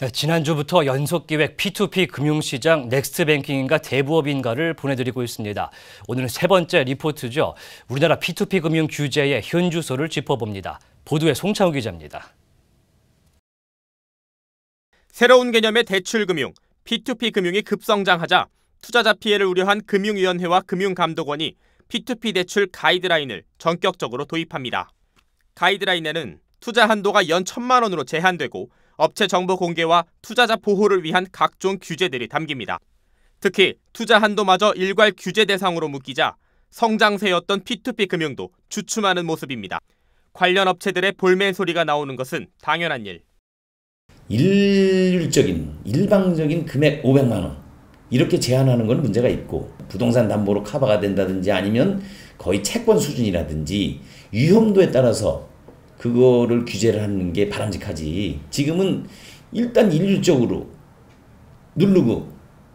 네, 지난주부터 연속 기획 P2P 금융시장 넥스트뱅킹인가 대부업인가를 보내드리고 있습니다. 오늘은 세 번째 리포트죠. 우리나라 P2P 금융 규제의 현주소를 짚어봅니다. 보도에 송창우 기자입니다. 새로운 개념의 대출 금융, P2P 금융이 급성장하자 투자자 피해를 우려한 금융위원회와 금융감독원이 P2P 대출 가이드라인을 전격적으로 도입합니다. 가이드라인에는 투자 한도가 연 천만 원으로 제한되고 업체 정보 공개와 투자자 보호를 위한 각종 규제들이 담깁니다. 특히 투자 한도마저 일괄 규제 대상으로 묶이자 성장세였던 P2P 금융도 주춤하는 모습입니다. 관련 업체들의 볼멘 소리가 나오는 것은 당연한 일. 일률적인 일방적인 금액 500만 원 이렇게 제한하는 건 문제가 있고 부동산 담보로 커버가 된다든지 아니면 거의 채권 수준이라든지 위험도에 따라서 그거를 규제를 하는 게 바람직하지. 지금은 일단 일률적으로 누르고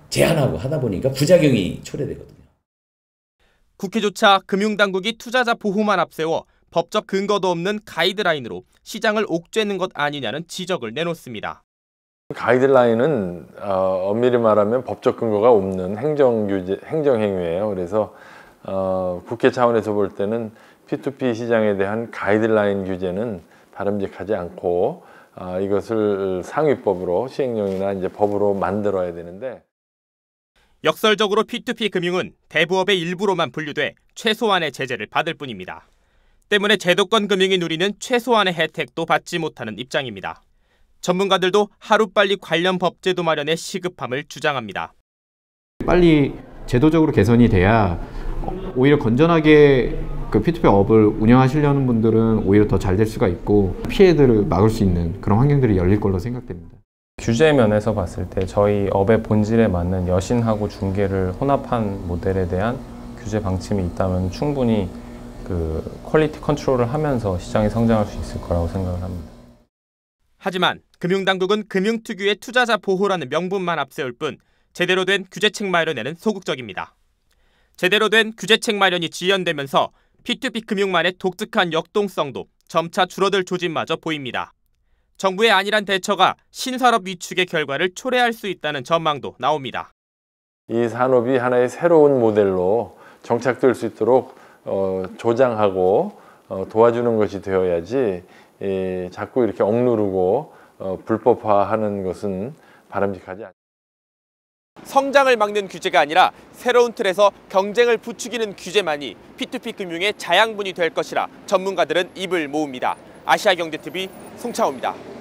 제한하고 하다 보니까 부작용이 초래되거든요. 국회조차 금융당국이 투자자 보호만 앞세워 법적 근거도 없는 가이드라인으로 시장을 옥죄는 것 아니냐는 지적을 내놓습니다. 가이드라인은 어, 엄밀히 말하면 법적 근거가 없는 행정 규제, 행정 행위예요. 그래서 어, 국회 차원에서 볼 때는 P2P 시장에 대한 가이드라인 규제는 바람직하지 않고 아, 이것을 상위법으로 시행령이나 이제 법으로 만들어야 되는데 역설적으로 P2P 금융은 대부업의 일부로만 분류돼 최소한의 제재를 받을 뿐입니다. 때문에 제도권 금융이 누리는 최소한의 혜택도 받지 못하는 입장입니다. 전문가들도 하루빨리 관련 법제도 마련의 시급함을 주장합니다. 빨리 제도적으로 개선이 돼야 오히려 건전하게 그 피투백 업을 운영하시려는 분들은 오히려 더 잘 될 수가 있고 피해들을 막을 수 있는 그런 환경들이 열릴 걸로 생각됩니다. 규제 면에서 봤을 때 저희 업의 본질에 맞는 여신하고 중개를 혼합한 모델에 대한 규제 방침이 있다면 충분히 그 퀄리티 컨트롤을 하면서 시장이 성장할 수 있을 거라고 생각을 합니다. 하지만 금융당국은 금융특유의 투자자 보호라는 명분만 앞세울 뿐 제대로 된 규제책 마련에는 소극적입니다. 제대로 된 규제책 마련이 지연되면서 P2P 금융만의 독특한 역동성도 점차 줄어들 조짐마저 보입니다. 정부의 안일한 대처가 신산업 위축의 결과를 초래할 수 있다는 전망도 나옵니다. 이 산업이 하나의 새로운 모델로 정착될 수 있도록 어, 조장하고 어, 도와주는 것이 되어야지 자꾸 이렇게 억누르고 어, 불법화하는 것은 바람직하지 않습니다. 성장을 막는 규제가 아니라 새로운 틀에서 경쟁을 부추기는 규제만이 P2P 금융의 자양분이 될 것이라 전문가들은 입을 모읍니다. 아시아경제TV 송창호입니다.